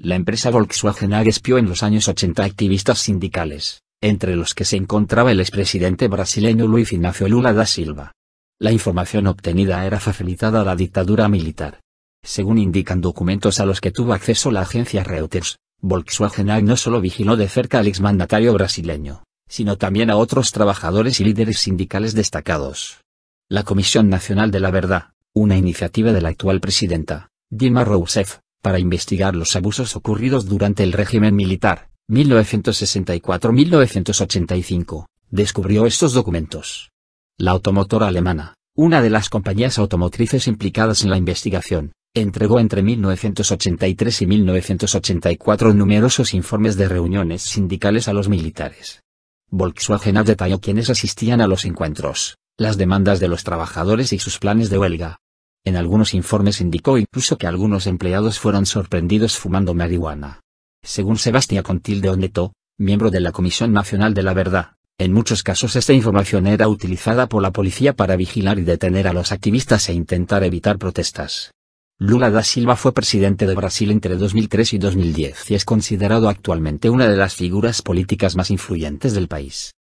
La empresa Volkswagen espió en los años 80 activistas sindicales, entre los que se encontraba el expresidente brasileño Luis Ignacio Lula da Silva. La información obtenida era facilitada a la dictadura militar. Según indican documentos a los que tuvo acceso la agencia Reuters, Volkswagen no solo vigiló de cerca al exmandatario brasileño, sino también a otros trabajadores y líderes sindicales destacados. La Comisión Nacional de la Verdad, una iniciativa de la actual presidenta, Dilma Rousseff, para investigar los abusos ocurridos durante el régimen militar, 1964-1985, descubrió estos documentos. La automotora alemana, una de las compañías automotrices implicadas en la investigación, entregó entre 1983 y 1984 numerosos informes de reuniones sindicales a los militares. Volkswagen detalló quienes asistían a los encuentros, las demandas de los trabajadores y sus planes de huelga, en algunos informes indicó incluso que algunos empleados fueron sorprendidos fumando marihuana. Según Sebastián de Oneto, miembro de la Comisión Nacional de la Verdad, en muchos casos esta información era utilizada por la policía para vigilar y detener a los activistas e intentar evitar protestas. Lula da Silva fue presidente de Brasil entre 2003 y 2010 y es considerado actualmente una de las figuras políticas más influyentes del país.